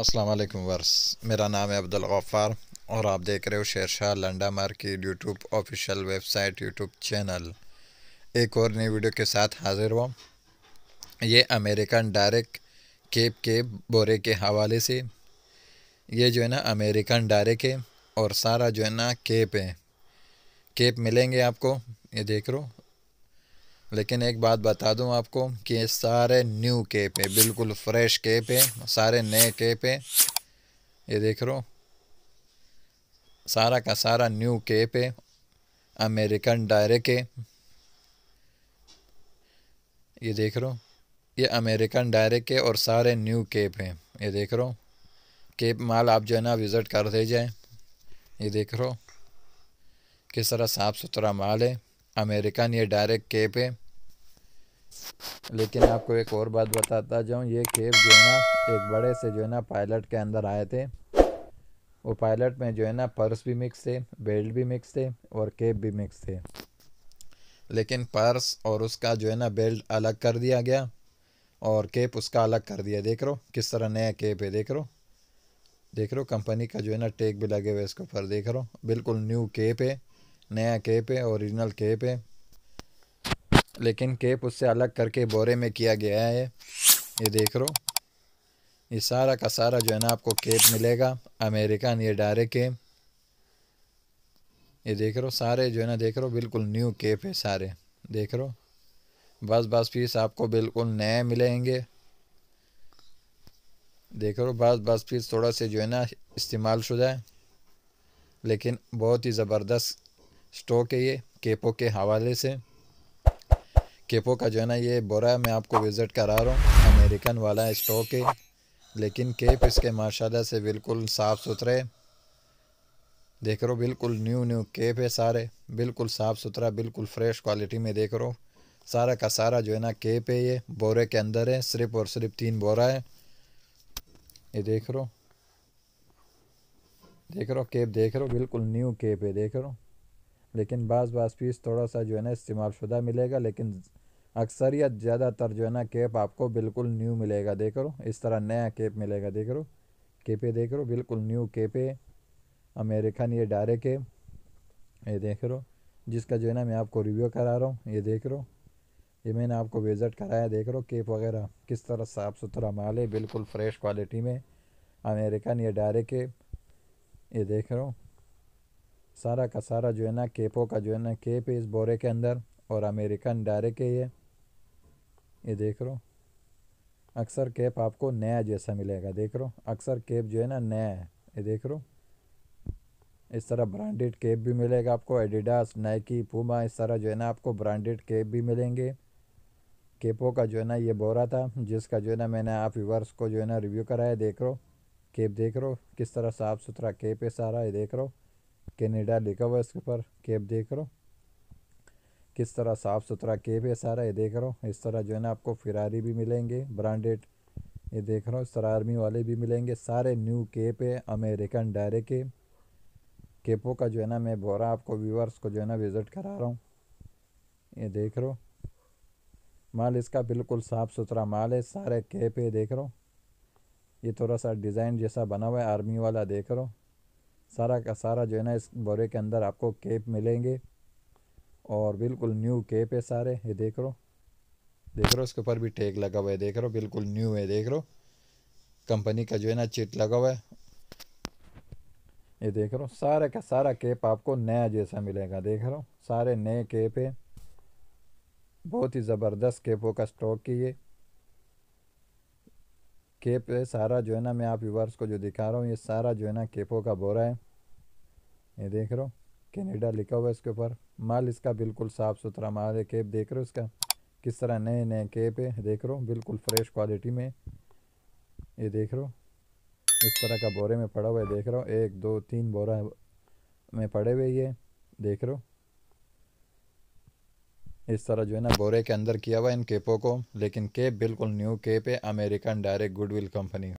Aslam verse मेरा नाम है अब्दुल गफ़ार और आप देख रहे हो शेर शाह लंडा की YouTube official website YouTube channel एक और नई वीडियो के साथ हाज़िर हुआ ये अमेरिकन डायरेक्ट केप के बोरे के हवाले से ये जो है ना अमेरिकन डायरेक्ट है और सारा जो है ना केप है केप मिलेंगे आपको ये देख लो लेकिन एक बात बता दूं आपको कि सारे न्यू केप है बिल्कुल फ्रेश केप है सारे नए केप है ये देख रो सारा का सारा न्यू केप है अमेरिकन डायरेक्ट है ये देख रो ये अमेरिकन डायरेक्ट है और सारे न्यू केप हैं ये देख रो केप माल आप जो है ना विज़िट कर दे जाए ये देख रो किस तरह साफ़ सुथरा माल है अमेरिकन ये डायरेक्ट केप है लेकिन आपको एक और बात बताता जाऊँ ये केप जो है ना एक बड़े से जो है ना पायलट के अंदर आए थे वो पायलट में जो है ना पर्स भी मिक्स थे बेल्ट भी मिक्स थे और केप भी मिक्स थे लेकिन पर्स और उसका जो है ना बेल्ट अलग कर दिया गया और केप उसका अलग कर दिया देख रो किस तरह नया केप है देख रो देख रो कंपनी का जो है ना टेक भी लगे हुए इसके ऊपर देख रो बिल्कुल न्यू केप है नया केप है ओरिजिनल केप है लेकिन केप उससे अलग करके बोरे में किया गया है ये देख रो ये सारा का सारा जो है ना आपको केप मिलेगा अमेरिकन ये डायरेक्ट है ये देख रहो सारे जो है ना देख रहो बिल्कुल न्यू केप है सारे देख रहो बस बस पीस आपको बिल्कुल नए मिलेंगे देख रहो बस बस पीस थोड़ा से जो है ना इस्तेमाल शुदा है लेकिन बहुत ही ज़बरदस्त स्टॉक है ये केपो के हवाले से केपो का जो है ना ये बोरा मैं आपको विज़िट करा रहा हूँ अमेरिकन वाला स्टॉक है लेकिन केप इसके माशाल्लाह से बिल्कुल साफ़ सुथरे देख रहो बिल्कुल न्यू न्यू केप है सारे बिल्कुल साफ़ सुथरा बिल्कुल फ्रेश क्वालिटी में देख रहो सारा का सारा जो है ना केप है ये बोरे के अंदर है सिर्फ और सिर्फ तीन बोरा है ये देख रहो देख रहो केप देख रहो बिल्कुल न्यू केप है देख रहो लेकिन बाज़ बाज़ पीस थोड़ा सा जो है ना इस्तेमाल शुदा मिलेगा लेकिन अक्सरियत ज़्यादातर जो है ना केप आपको बिल्कुल न्यू मिलेगा देख रो इस तरह नया केप मिलेगा देख लो केपे देख रो बिल्कुल न्यू केपे अमेरिकन ये डारे के ये देख रो जिसका जो है ना मैं आपको रिव्यू करा रहा हूँ ये देख रो ये मैंने आपको विज़िट कराया देख रो केप वगैरह किस तरह साफ़ सुथरा माल है बिल्कुल फ्रेश क्वालिटी में अमेरिकन ये डारे के ये देख रहा हूँ सारा का सारा जो है ना केपो का जो है ना केप है इस बोरे के अंदर और अमेरिकन डायरेक्ट है ये ये देख रो अक्सर केप आपको नया जैसा मिलेगा देख रो अक्सर केप जो है ना नया है ये देख रो इस तरह ब्रांडेड केप भी मिलेगा आपको एडिडास नाइकी पूमा इस तरह जो है ना आपको ब्रांडेड केप भी मिलेंगे केपो का जो है ना ये बोरा था जिसका जो है ना मैंने आप व्यूवर्स को जो है ना रिव्यू कराया देख लो केप देख रो किस तरह साफ़ सुथरा केप है सारा ये देख लो कैनेडा लिखा हुआ है इसके ऊपर केप देख रहा हो किस तरह साफ़ सुथरा केप है सारा ये देख रहे इस तरह जो है ना आपको फिरारी भी मिलेंगे ब्रांडेड ये देख रहा हो इस तरह आर्मी वाले भी मिलेंगे सारे न्यू केप है अमेरिकन डायरे के केपों का जो है ना मैं बोरा आपको व्यूअर्स को जो है ना विज़िट करा रहा हूँ ये देख रहो माल इसका बिल्कुल साफ़ सुथरा माल है सारे केप है देख रहा हूँ ये थोड़ा सा डिज़ाइन जैसा बना हुआ है आर्मी वाला देख रहा हूँ सारा का सारा जो है ना इस बोरे के अंदर आपको केप मिलेंगे और बिल्कुल न्यू केप है सारे ये देख रहो देख लो इसके ऊपर भी टैग लगा हुआ है देख रहो बिल्कुल न्यू है देख रहो कंपनी का जो है ना चिट लगा हुआ है ये देख रहो हूँ सारे का सारा केप आपको नया जैसा मिलेगा देख रहो सारे नए केप है बहुत ही ज़बरदस्त केपों का स्टॉक है ये केप है सारा जो है ना मैं आप व्यूवर्स को जो दिखा रहा हूँ ये सारा जो है ना केपो का बोरा है ये देख रहे हो कैनेडा लिखा हुआ है इसके ऊपर माल इसका बिल्कुल साफ़ सुथरा माल है केप देख रहे हो इसका किस तरह नए नए केप है देख रहे हो बिल्कुल फ्रेश क्वालिटी में ये देख रहे हो इस तरह का बोरे में पड़ा हुआ है देख रहा हूँ एक दो तीन बोरा में पड़े हुए ये देख रहे हो इस तरह जो है ना बोरे के अंदर किया हुआ इन केपों को लेकिन केप बिल्कुल न्यू केप है अमेरिकन डायरेक्ट गुडविल कंपनी